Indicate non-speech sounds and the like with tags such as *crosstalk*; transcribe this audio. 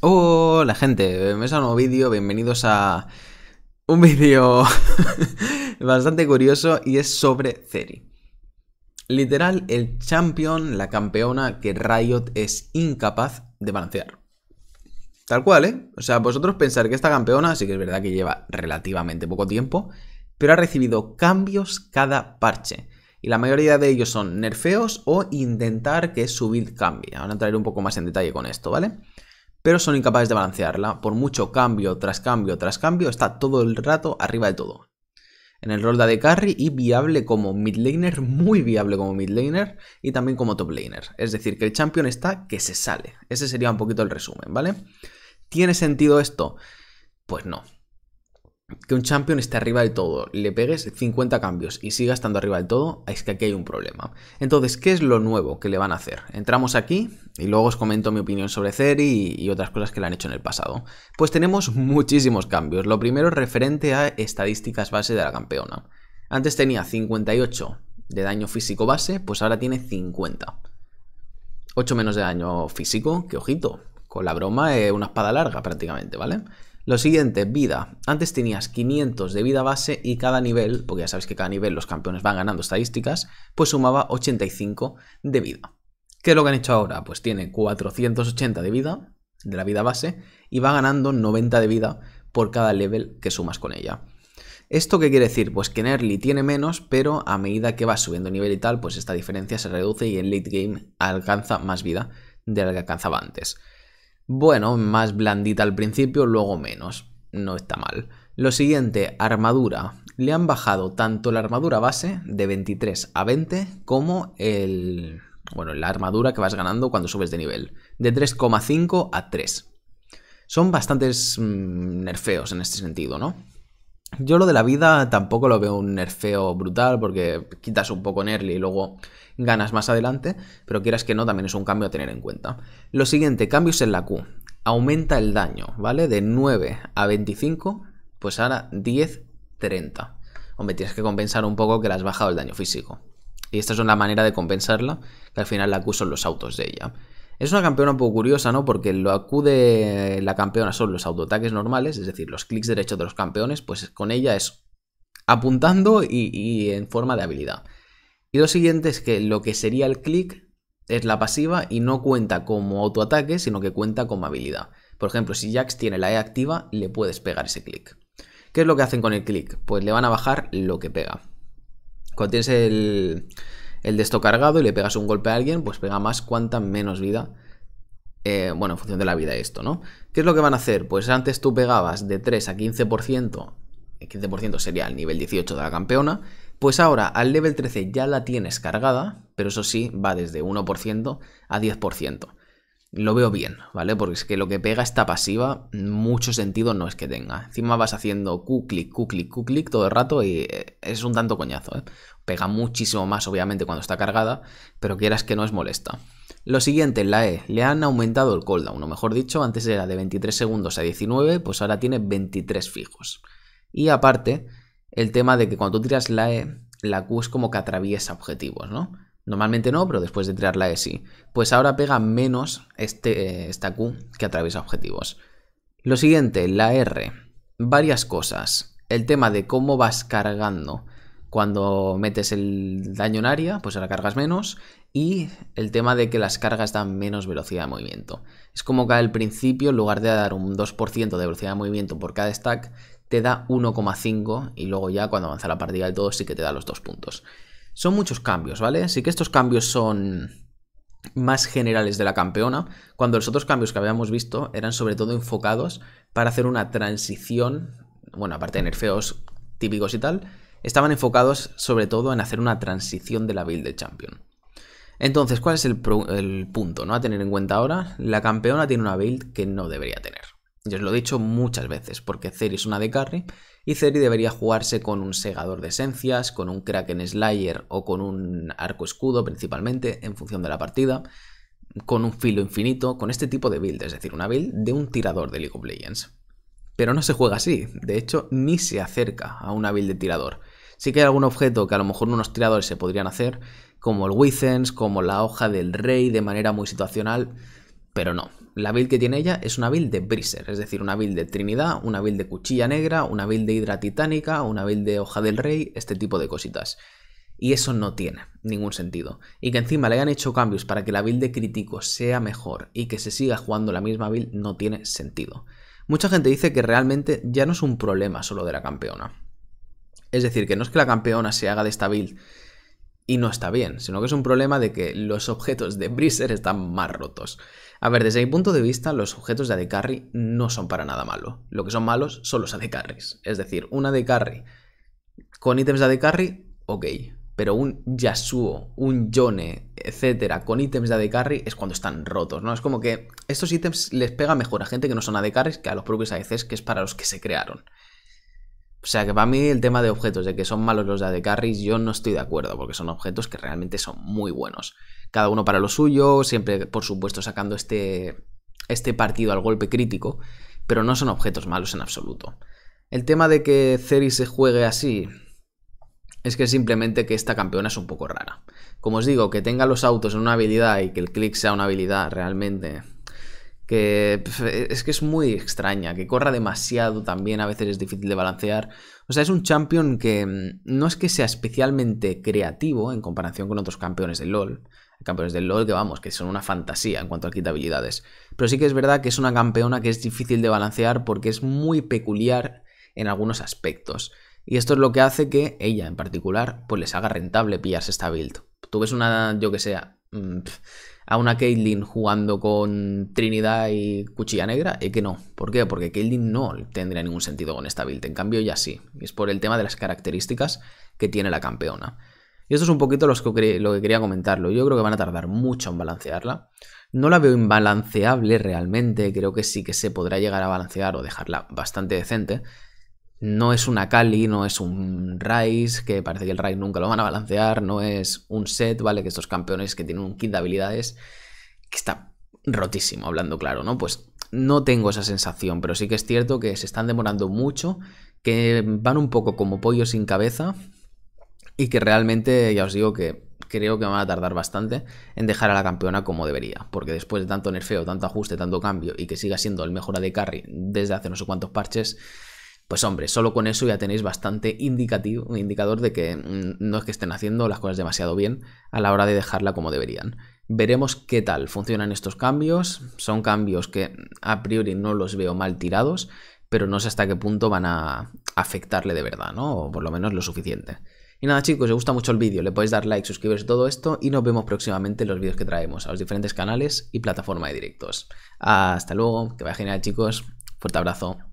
Hola gente, bienvenidos a un nuevo vídeo, bienvenidos a un vídeo *laughs* bastante curioso y es sobre Ceri. Literal, el champion, la campeona que Riot es incapaz de balancear. Tal cual, ¿eh? O sea, vosotros pensar que esta campeona, sí que es verdad que lleva relativamente poco tiempo, pero ha recibido cambios cada parche. Y la mayoría de ellos son nerfeos o intentar que su build cambie. Ahora entraré un poco más en detalle con esto, ¿vale? vale pero son incapaces de balancearla. Por mucho cambio tras cambio tras cambio, está todo el rato arriba de todo. En el rol de carry y viable como mid muy viable como mid y también como top laner. Es decir, que el champion está que se sale. Ese sería un poquito el resumen, ¿vale? ¿Tiene sentido esto? Pues no, que un champion esté arriba del todo, le pegues 50 cambios y siga estando arriba del todo, es que aquí hay un problema. Entonces, ¿qué es lo nuevo que le van a hacer? Entramos aquí y luego os comento mi opinión sobre Ceri y, otras cosas que le han hecho en el pasado. Pues tenemos muchísimos cambios. Lo primero es referente a estadísticas base de la campeona. Antes tenía 58 de daño físico base, pues ahora tiene 50. 8 menos de daño físico, que ojito, con la broma es eh, una espada larga prácticamente, ¿vale? Lo siguiente, vida. Antes tenías 500 de vida base y cada nivel, porque ya sabes que cada nivel los campeones van ganando estadísticas, pues sumaba 85 de vida. ¿Qué es lo que han hecho ahora? Pues tiene 480 de vida, de la vida base, y va ganando 90 de vida por cada level que sumas con ella. ¿Esto qué quiere decir? Pues que en early tiene menos, pero a medida que va subiendo nivel y tal, pues esta diferencia se reduce y en late game alcanza más vida de la que alcanzaba antes. Bueno, más blandita al principio, luego menos. No está mal. Lo siguiente, armadura. Le han bajado tanto la armadura base de 23 a 20 como el... Bueno, la armadura que vas ganando cuando subes de nivel. De 3,5 a 3. Son bastantes mm, nerfeos en este sentido, ¿no? Yo lo de la vida tampoco lo veo un nerfeo brutal porque quitas un poco en early y luego ganas más adelante, pero quieras que no, también es un cambio a tener en cuenta. Lo siguiente, cambios en la Q. Aumenta el daño, ¿vale? De 9 a 25, pues ahora 10, 30. Hombre, tienes que compensar un poco que le has bajado el daño físico. Y esta es una manera de compensarla, que al final la Q son los autos de ella. Es una campeona un poco curiosa, ¿no? Porque lo acude la campeona son los autoataques normales, es decir, los clics derechos de los campeones, pues con ella es apuntando y, y en forma de habilidad. Y lo siguiente es que lo que sería el clic es la pasiva y no cuenta como autoataque, sino que cuenta como habilidad. Por ejemplo, si Jax tiene la E activa, le puedes pegar ese clic. ¿Qué es lo que hacen con el clic? Pues le van a bajar lo que pega. Cuando tienes el, el de esto cargado y le pegas un golpe a alguien, pues pega más cuanta menos vida. Eh, bueno, en función de la vida esto, ¿no? ¿Qué es lo que van a hacer? Pues antes tú pegabas de 3 a 15%, el 15% sería el nivel 18 de la campeona, pues ahora al level 13 ya la tienes cargada, pero eso sí va desde 1% a 10% lo veo bien, ¿vale? Porque es que lo que pega esta pasiva, mucho sentido no es que tenga. Encima vas haciendo Q, clic, Q, clic, Q, clic todo el rato y eh, es un tanto coñazo, ¿eh? Pega muchísimo más, obviamente, cuando está cargada, pero quieras que no es molesta. Lo siguiente, la E, le han aumentado el cooldown, o mejor dicho, antes era de 23 segundos a 19, pues ahora tiene 23 fijos. Y aparte, el tema de que cuando tú tiras la E, la Q es como que atraviesa objetivos, ¿no? Normalmente no, pero después de tirar la e sí. Pues ahora pega menos este, eh, esta Q que atraviesa objetivos. Lo siguiente, la R. Varias cosas. El tema de cómo vas cargando cuando metes el daño en área, pues ahora cargas menos. Y el tema de que las cargas dan menos velocidad de movimiento. Es como que al principio, en lugar de dar un 2% de velocidad de movimiento por cada stack, te da 1,5 y luego ya cuando avanza la partida del todo sí que te da los 2 puntos. Son muchos cambios, ¿vale? Sí que estos cambios son más generales de la campeona, cuando los otros cambios que habíamos visto eran sobre todo enfocados para hacer una transición, bueno, aparte de nerfeos típicos y tal, estaban enfocados sobre todo en hacer una transición de la build de champion. Entonces, ¿cuál es el, el punto ¿no? a tener en cuenta ahora? La campeona tiene una build que no debería tener. Yo os lo he dicho muchas veces, porque Ceri es una de carry y Ceri debería jugarse con un segador de esencias, con un Kraken Slayer o con un arco escudo principalmente, en función de la partida, con un filo infinito, con este tipo de build, es decir, una build de un tirador de League of Legends. Pero no se juega así, de hecho ni se acerca a una build de tirador. Sí que hay algún objeto que a lo mejor unos tiradores se podrían hacer, como el Wizens, como la hoja del rey de manera muy situacional, pero no. La build que tiene ella es una build de Briser, es decir, una build de Trinidad, una build de Cuchilla Negra, una build de Hidra Titánica, una build de Hoja del Rey, este tipo de cositas. Y eso no tiene ningún sentido. Y que encima le hayan hecho cambios para que la build de crítico sea mejor y que se siga jugando la misma build no tiene sentido. Mucha gente dice que realmente ya no es un problema solo de la campeona. Es decir, que no es que la campeona se haga de esta build y no está bien, sino que es un problema de que los objetos de Breezer están más rotos. A ver, desde mi punto de vista, los objetos de AD Carry no son para nada malo. Lo que son malos son los AD Carries. Es decir, un AD Carry con ítems de AD Carry, ok. Pero un Yasuo, un Yone, etcétera, con ítems de AD Carry es cuando están rotos, ¿no? Es como que estos ítems les pega mejor a gente que no son AD Carries que a los propios ADCs, e que es para los que se crearon. O sea que para mí el tema de objetos, de que son malos los de AD Carries, yo no estoy de acuerdo, porque son objetos que realmente son muy buenos. Cada uno para lo suyo, siempre, por supuesto, sacando este, este partido al golpe crítico, pero no son objetos malos en absoluto. El tema de que Ceri se juegue así es que simplemente que esta campeona es un poco rara. Como os digo, que tenga los autos en una habilidad y que el click sea una habilidad realmente que e, es que es muy extraña, que corra demasiado también, a veces es difícil de balancear. O sea, es un champion que mm, no es que sea especialmente creativo en comparación con otros campeones del LoL. Campeones del LoL que vamos, que son una fantasía en cuanto a quitabilidades. habilidades. Pero sí que es verdad que es una campeona que es difícil de balancear porque es muy peculiar en algunos aspectos. Y esto es lo que hace que ella en particular pues les haga rentable pillarse esta build. Tú ves una, yo que sea... Mm, a una Caitlyn jugando con Trinidad y Cuchilla Negra, y eh, que no. ¿Por qué? Porque Caitlyn no tendría ningún sentido con esta build, en cambio ya sí. Es por el tema de las características que tiene la campeona. Y esto es un poquito lo que quería comentarlo. Yo creo que van a tardar mucho en balancearla. No la veo imbalanceable realmente, creo que sí que se podrá llegar a balancear o dejarla bastante decente, no es una Kali, no es un Rice, que parece que el Rice nunca lo van a balancear, no es un set, ¿vale? Que estos campeones que tienen un kit de habilidades que está rotísimo, hablando claro, ¿no? Pues no tengo esa sensación, pero sí que es cierto que se están demorando mucho, que van un poco como pollo sin cabeza y que realmente, ya os digo que creo que van a tardar bastante en dejar a la campeona como debería, porque después de tanto nerfeo, tanto ajuste, tanto cambio y que siga siendo el mejor AD carry desde hace no sé cuántos parches, pues hombre, solo con eso ya tenéis bastante indicativo, indicador de que mm, no es que estén haciendo las cosas demasiado bien a la hora de dejarla como deberían. Veremos qué tal funcionan estos cambios. Son cambios que a priori no los veo mal tirados, pero no sé hasta qué punto van a afectarle de verdad, ¿no? O por lo menos lo suficiente. Y nada chicos, os gusta mucho el vídeo, le podéis dar like, suscribiros todo esto y nos vemos próximamente en los vídeos que traemos a los diferentes canales y plataforma de directos. Hasta luego, que vaya genial chicos, fuerte abrazo.